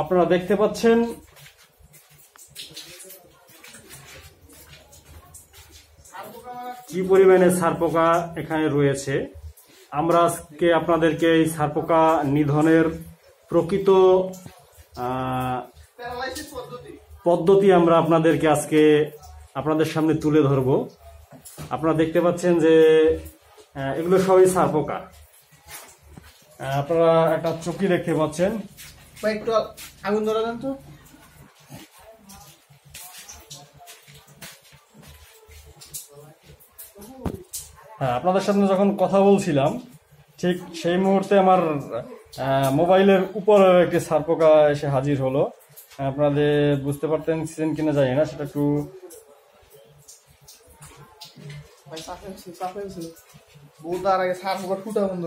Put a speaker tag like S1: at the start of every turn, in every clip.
S1: আপনারা দেখতে পাচ্ছেন কি পরিমাণে সারপোকা এখানে রয়েছে আমরা আজকে আপনাদেরকে এই সারপোকা নিধনের প্রকৃত পদ্ধতি আমরা আপনাদেরকে আজকে আপনাদের সামনে তুলে ধরব আপনারা দেখতে পাচ্ছেন যে এগুলো সবই সারপোকা আপনারা একটা চকি দেখতে পাচ্ছেন বা একটু আগুন ধরা দেন তো হ্যাঁ আপনাদের সাথে যখন কথা বলছিলাম ঠিক সেই মুহূর্তে আমার মোবাইলের উপরে একটি সারপোকা এসে হাজির হলো হ্যাঁ, আপনাদের বুঝতে পারতেন কিনা জানি না সেটা একটু বহুত আর আগে সারপোকা ফুটা বন্ধ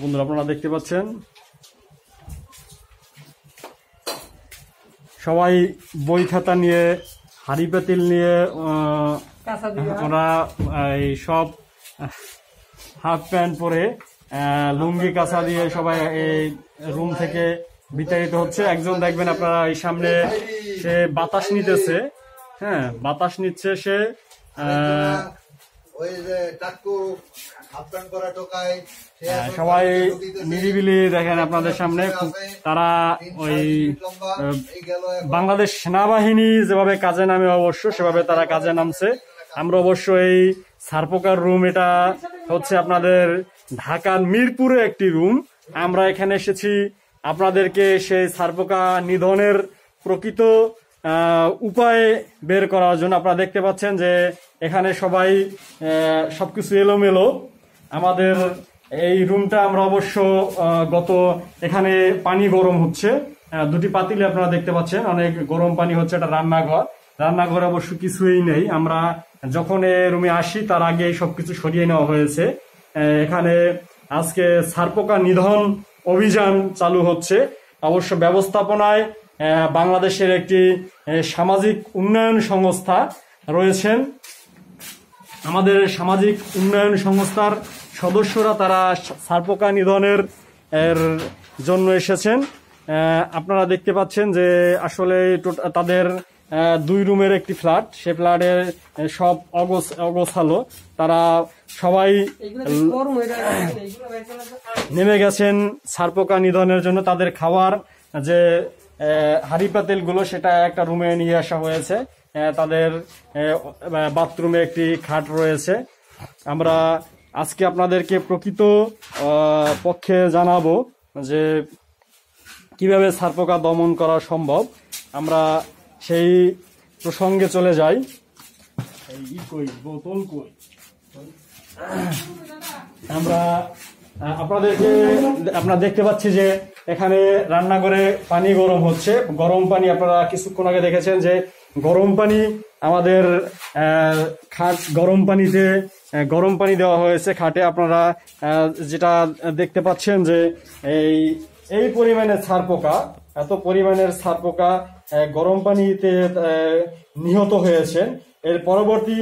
S1: বন্ধুরা আপনারা দেখতে পাচ্ছেন সবাই বই খাতা নিয়ে হাড়ি পাতিল নিয়ে ওরা এই সব হাফ প্যান্ট পরে লুঙ্গি কাঁচা দিয়ে সবাই এই রুম থেকে বিতাড়িত হচ্ছে একজন দেখবেন আপনারা এই সামনে সে বাতাস নিতেছে হ্যাঁ বাতাস নিচ্ছে সে হ্যাঁ, সবাই নিরিবিলি দেখেন আপনাদের সামনে তারা ওই বাংলাদেশ সেনাবাহিনী যেভাবে কাজে নামে অবশ্য সেভাবে তারা কাজে নামছে আমরা অবশ্য এই সারপোকার রুম এটা হচ্ছে আপনাদের ঢাকার মিরপুরে একটি রুম আমরা এখানে এসেছি আপনাদেরকে সেই সারপোকা নিধনের প্রকৃত উপায় বের করার জন্য আপনারা দেখতে পাচ্ছেন যে এখানে সবাই সবকিছু এলোমেলো আমাদের এই রুমটা আমরা অবশ্য গত এখানে পানি গরম হচ্ছে দুটি পাতিলে আপনারা দেখতে পাচ্ছেন অনেক গরম পানি হচ্ছে এটা রান্নাঘর রান্নাঘরে অবশ্য কিছুই নেই আমরা যখন এ রুমে আসি তার আগে সবকিছু সরিয়ে নেওয়া হয়েছে এখানে আজকে সারপোকা নিধন অভিযান চালু হচ্ছে অবশ্য ব্যবস্থাপনায় বাংলাদেশের একটি সামাজিক উন্নয়ন সংস্থা রয়েছেন আমাদের সামাজিক উন্নয়ন সংস্থার সদস্যরা তারা সার্পকা নিধনের এর জন্য এসেছেন আপনারা দেখতে পাচ্ছেন যে আসলে তাদের দুই রুমের একটি ফ্ল্যাট সে ফ্ল্যাটে সব অগোছ অগোছালো তারা সবাই নেমে গেছেন সার্পকা নিধনের জন্য তাদের খাওয়ার যে হাড়ি পাতিলগুলো সেটা একটা রুমে নিয়ে আসা হয়েছে তাদের বাথরুমে একটি খাট রয়েছে আমরা আজকে আপনাদেরকে প্রকৃত পক্ষে জানাবো যে কিভাবে সারপোকা দমন করা সম্ভব আমরা সেই প্রসঙ্গে চলে যাই বোতল কই আমরা আপনাদেরকে আপনারা দেখতে পাচ্ছি যে এখানে রান্নাঘরে পানি গরম হচ্ছে গরম পানি আপনারা কিছুক্ষণ আগে দেখেছেন যে গরম পানি আমাদের খাট গরম পানিতে গরম পানি দেওয়া হয়েছে খাটে আপনারা যেটা দেখতে পাচ্ছেন যে এই এই পরিমাণে ছাড় পোকা এত পরিমাণের ছাড় পোকা গরম পানিতে নিহত হয়েছেন এর পরবর্তী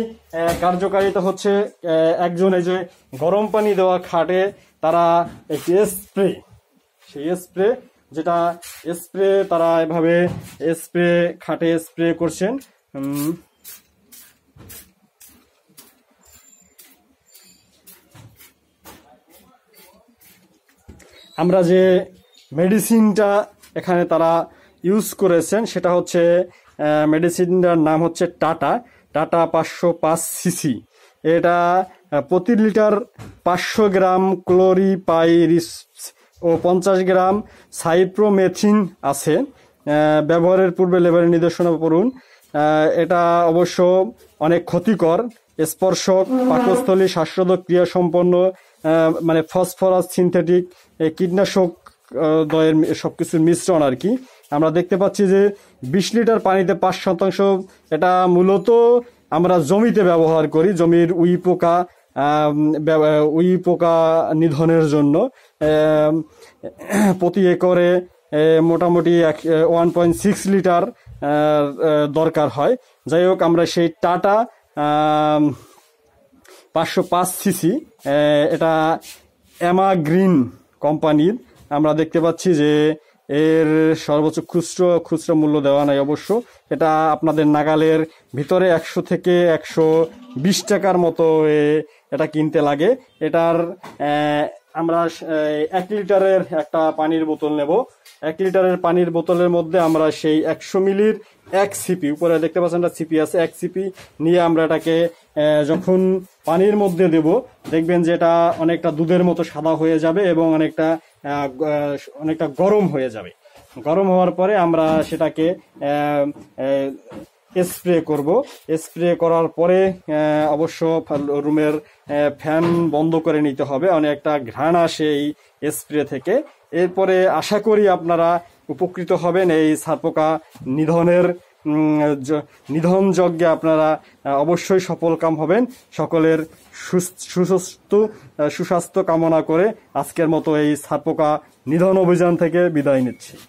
S1: কার্যকারিতা হচ্ছে একজন এই যে গরম পানি দেওয়া খাটে তারা একটি স্প্রে সেই স্প্রে যেটা স্প্রে তারা এভাবে স্প্রে খাটে স্প্রে করছেন আমরা যে মেডিসিনটা এখানে তারা ইউজ করেছেন সেটা হচ্ছে মেডিসিনটার নাম হচ্ছে টাটা টাটা পাঁচশো পাঁচ সিসি এটা প্রতি লিটার পাঁচশো গ্রাম ক্লোরিপাইরিস ও পঞ্চাশ গ্রাম সাইপ্রোমেথিন আছে ব্যবহারের পূর্বে লেবারের নির্দেশনা পড়ুন এটা অবশ্য অনেক ক্ষতিকর স্পর্শক পাকস্থলী শ্বাসরোধক ক্রিয়া সম্পন্ন মানে ফসফরাস সিনথেটিক কীটনাশক দয়ের সব কিছুর মিশ্রণ আর কি আমরা দেখতে পাচ্ছি যে বিশ লিটার পানিতে পাঁচ শতাংশ এটা মূলত আমরা জমিতে ব্যবহার করি জমির উই পোকা উই পোকা নিধনের জন্য প্রতি একরে মোটামুটি এক ওয়ান পয়েন্ট সিক্স লিটার দরকার হয় যাই হোক আমরা সেই টাটা পাঁচশো পাঁচ সিসি এটা অ্যামা গ্রিন কোম্পানির আমরা দেখতে পাচ্ছি যে এর সর্বোচ্চ খুচরো খুচরো মূল্য দেওয়া নাই অবশ্য এটা আপনাদের নাগালের ভিতরে একশো থেকে একশো বিশ টাকার মতো এটা কিনতে লাগে এটার আমরা এক লিটারের একটা পানির বোতল নেব এক লিটারের পানির বোতলের মধ্যে আমরা সেই একশো মিলির এক সিপি উপরে দেখতে পাচ্ছেন একটা সিপি আছে এক সিপি নিয়ে আমরা এটাকে যখন পানির মধ্যে দেব দেখবেন যে এটা অনেকটা দুধের মতো সাদা হয়ে যাবে এবং অনেকটা অনেকটা গরম হয়ে যাবে গরম হওয়ার পরে আমরা সেটাকে স্প্রে করব স্প্রে করার পরে অবশ্য রুমের ফ্যান বন্ধ করে নিতে হবে অনেকটা ঘ্রাণ আসে এই স্প্রে থেকে এরপরে আশা করি আপনারা উপকৃত হবেন এই সারপোকা নিধনের নিধন যজ্ঞে আপনারা অবশ্যই সফল কাম হবেন সকলের সুস্বাস্থ্য সুস্বাস্থ্য কামনা করে আজকের মতো এই সারপোকা নিধন অভিযান থেকে বিদায় নিচ্ছি